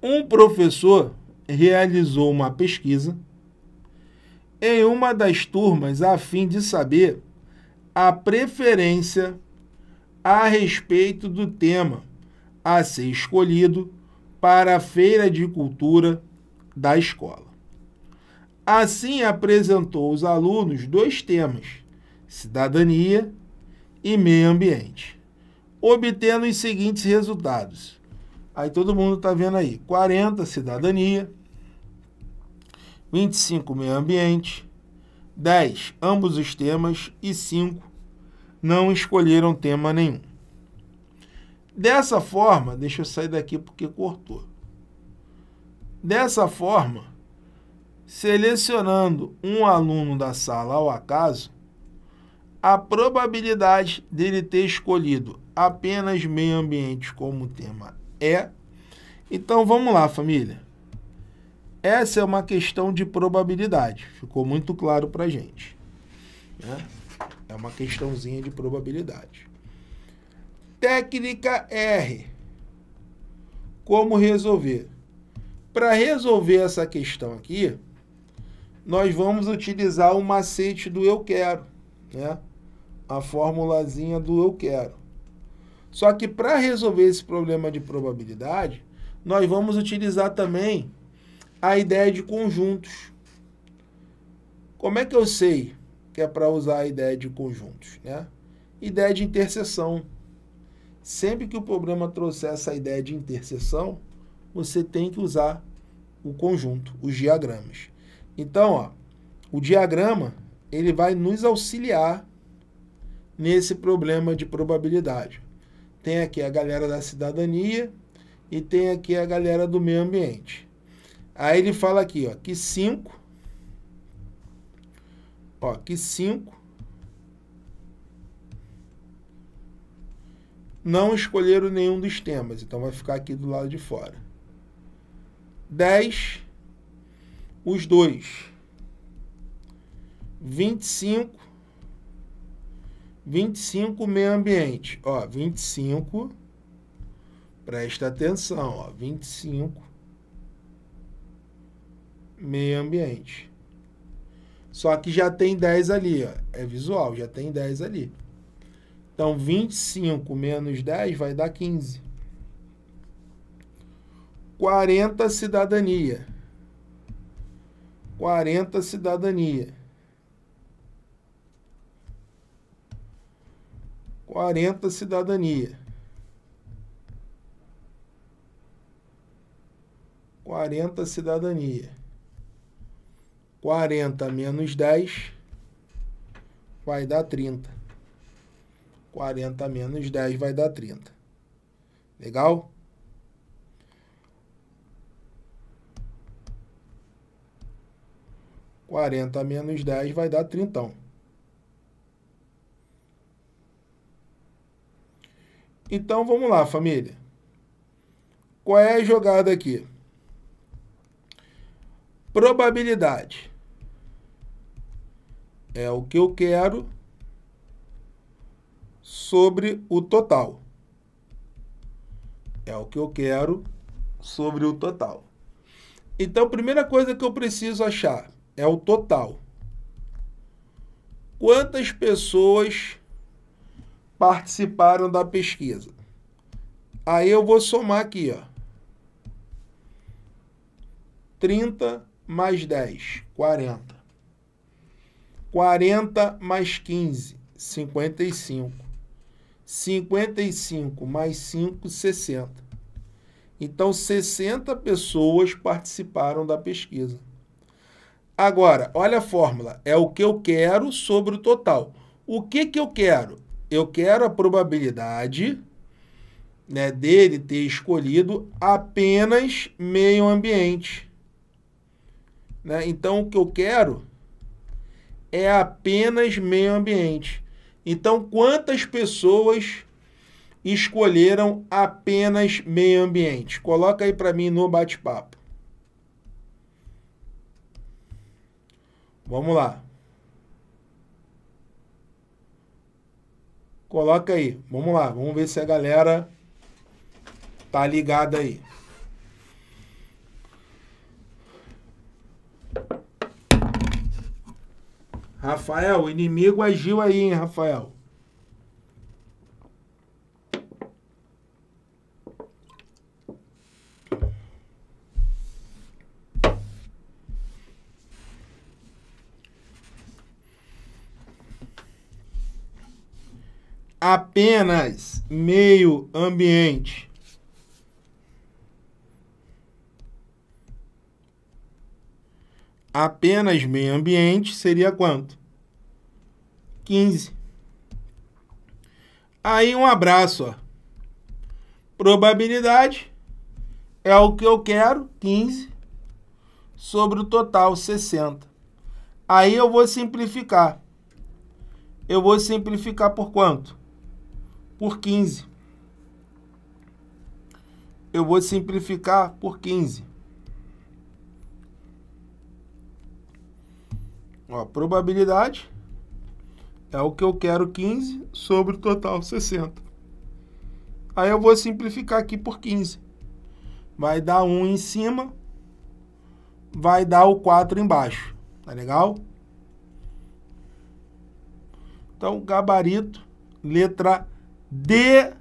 Um professor realizou uma pesquisa em uma das turmas a fim de saber a preferência a respeito do tema a ser escolhido para a feira de cultura da escola. Assim apresentou os alunos dois temas: cidadania e meio ambiente, obtendo os seguintes resultados. Aí todo mundo está vendo aí. 40, cidadania. 25, meio ambiente. 10, ambos os temas. E 5, não escolheram tema nenhum. Dessa forma, deixa eu sair daqui porque cortou. Dessa forma, selecionando um aluno da sala ao acaso, a probabilidade dele ter escolhido apenas meio ambiente como tema é. Então vamos lá, família. Essa é uma questão de probabilidade. Ficou muito claro para gente. Né? É uma questãozinha de probabilidade. Técnica R. Como resolver? Para resolver essa questão aqui, nós vamos utilizar o macete do eu quero, né? A formulazinha do eu quero. Só que para resolver esse problema de probabilidade, nós vamos utilizar também a ideia de conjuntos. Como é que eu sei que é para usar a ideia de conjuntos? Né? Ideia de interseção. Sempre que o problema trouxer essa ideia de interseção, você tem que usar o conjunto, os diagramas. Então, ó, o diagrama ele vai nos auxiliar nesse problema de probabilidade. Tem aqui a galera da cidadania e tem aqui a galera do meio ambiente. Aí ele fala aqui, ó, que 5. Ó, que 5. Não escolheram nenhum dos temas, então vai ficar aqui do lado de fora. 10. Os dois. 25 25 meio ambiente. Ó, 25, presta atenção, ó, 25 meio ambiente. Só que já tem 10 ali, ó, é visual, já tem 10 ali. Então, 25 menos 10 vai dar 15. 40 cidadania. 40 cidadania. 40 cidadania. 40 cidadania. 40 menos 10 vai dar 30. 40 menos 10 vai dar 30. Legal? Quarenta menos dez vai dar trintão. Então vamos lá, família. Qual é a jogada aqui? Probabilidade. É o que eu quero sobre o total. É o que eu quero sobre o total. Então, a primeira coisa que eu preciso achar é o total. Quantas pessoas participaram da pesquisa. Aí eu vou somar aqui, ó. 30 mais 10, 40. 40 mais 15, 55. 55 mais 5, 60. Então, 60 pessoas participaram da pesquisa. Agora, olha a fórmula. É o que eu quero sobre o total. O que, que eu quero? eu quero a probabilidade né, dele ter escolhido apenas meio ambiente. Né? Então, o que eu quero é apenas meio ambiente. Então, quantas pessoas escolheram apenas meio ambiente? Coloca aí para mim no bate-papo. Vamos lá. Coloca aí. Vamos lá, vamos ver se a galera tá ligada aí. Rafael, o inimigo agiu aí, hein, Rafael? apenas meio ambiente. Apenas meio ambiente seria quanto? 15. Aí um abraço, ó. Probabilidade é o que eu quero, 15, sobre o total, 60. Aí eu vou simplificar. Eu vou simplificar por quanto? por 15. Eu vou simplificar por 15. Ó, probabilidade é o que eu quero 15 sobre o total 60. Aí eu vou simplificar aqui por 15. Vai dar 1 em cima, vai dar o 4 embaixo. Tá legal? Então, gabarito, letra de